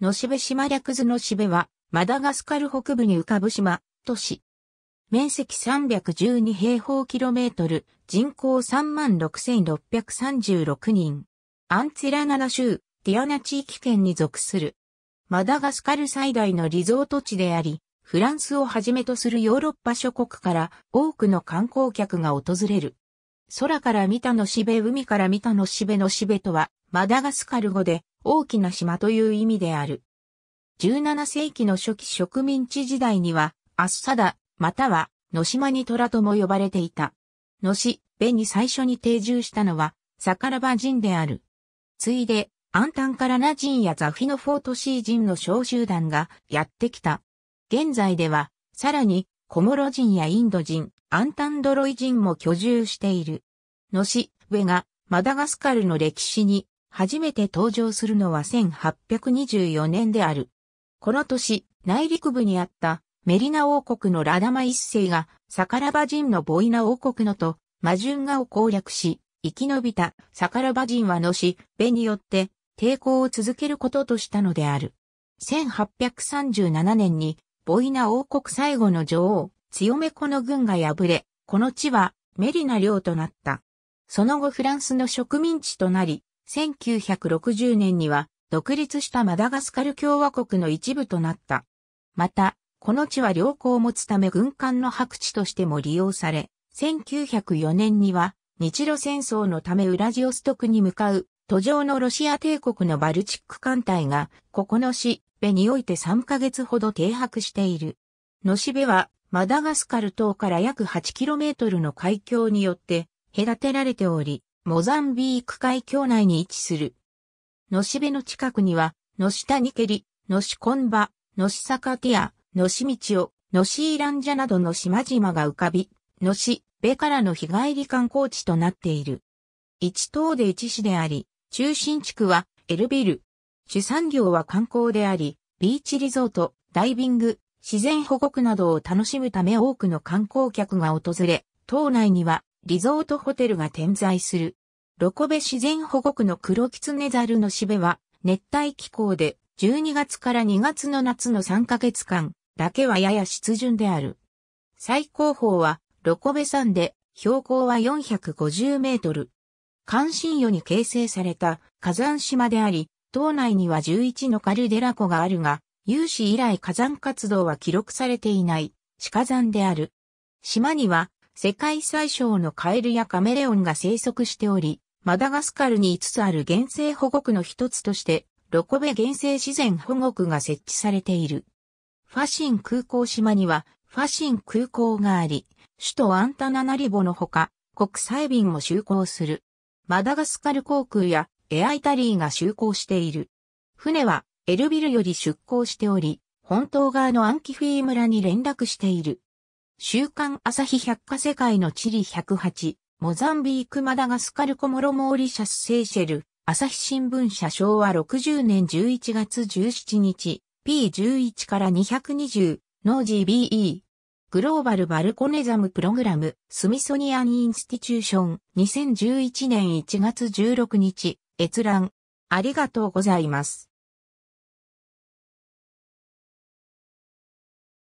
のしべ島略図のしべは、マダガスカル北部に浮かぶ島、都市。面積312平方キロメートル、人口36,636人。アンツィラナナ州、ティアナ地域圏に属する。マダガスカル最大のリゾート地であり、フランスをはじめとするヨーロッパ諸国から多くの観光客が訪れる。空から見たのしべ、海から見たのしべのしべとは、マダガスカル語で、大きな島という意味である。17世紀の初期植民地時代には、アッサダ、または、野島に虎とも呼ばれていた。野市、ベに最初に定住したのは、サカラバ人である。ついで、アンタンカラナ人やザフィノフォートシー人の小集団がやってきた。現在では、さらに、コモロ人やインド人、アンタンドロイ人も居住している。ノシベが、マダガスカルの歴史に初めて登場するのは1824年である。この年、内陸部にあったメリナ王国のラダマ一世がサカラバ人のボイナ王国のとマジュンガを攻略し、生き延びたサカラバ人はのし、べによって抵抗を続けることとしたのである。1837年にボイナ王国最後の女王、強め子の軍が敗れ、この地はメリナ領となった。その後フランスの植民地となり、1960年には独立したマダガスカル共和国の一部となった。また、この地は良好を持つため軍艦の白地としても利用され、1904年には日露戦争のためウラジオストクに向かう途上のロシア帝国のバルチック艦隊が、ここのしべにおいて3ヶ月ほど停泊している。のしべは、マダガスカル島から約 8km の海峡によって隔てられており、モザンビーク海峡内に位置する。のしべの近くには、のしたにけり、のしこんば、のしさかてや、のしみちお、のしいらんじゃなどの島々が浮かび、のし、べからの日帰り観光地となっている。一島で一市であり、中心地区はエルビル。主産業は観光であり、ビーチリゾート、ダイビング、自然保護区などを楽しむため多くの観光客が訪れ、島内にはリゾートホテルが点在する。ロコベ自然保護区の黒キツネザルのしべは、熱帯気候で、12月から2月の夏の3ヶ月間、だけはやや湿潤である。最高峰は、ロコベ山で、標高は450メートル。関心予に形成された火山島であり、島内には11のカルデラ湖があるが、有史以来火山活動は記録されていない、地火山である。島には、世界最小のカエルやカメレオンが生息しており、マダガスカルに5つある原生保護区の一つとして、ロコベ原生自然保護区が設置されている。ファシン空港島には、ファシン空港があり、首都アンタナナリボのほか、国際便も就航する。マダガスカル航空やエアイタリーが就航している。船はエルビルより出港しており、本島側のアンキフィー村に連絡している。週刊朝日百科世界の地理108、モザンビークマダガスカルコモロモーリシャスセーシェル、朝日新聞社昭和60年11月17日、P11 から220、ノー GBE。グローバルバルコネザムプログラム、スミソニアンインスティチューション、2011年1月16日、閲覧。ありがとうございます。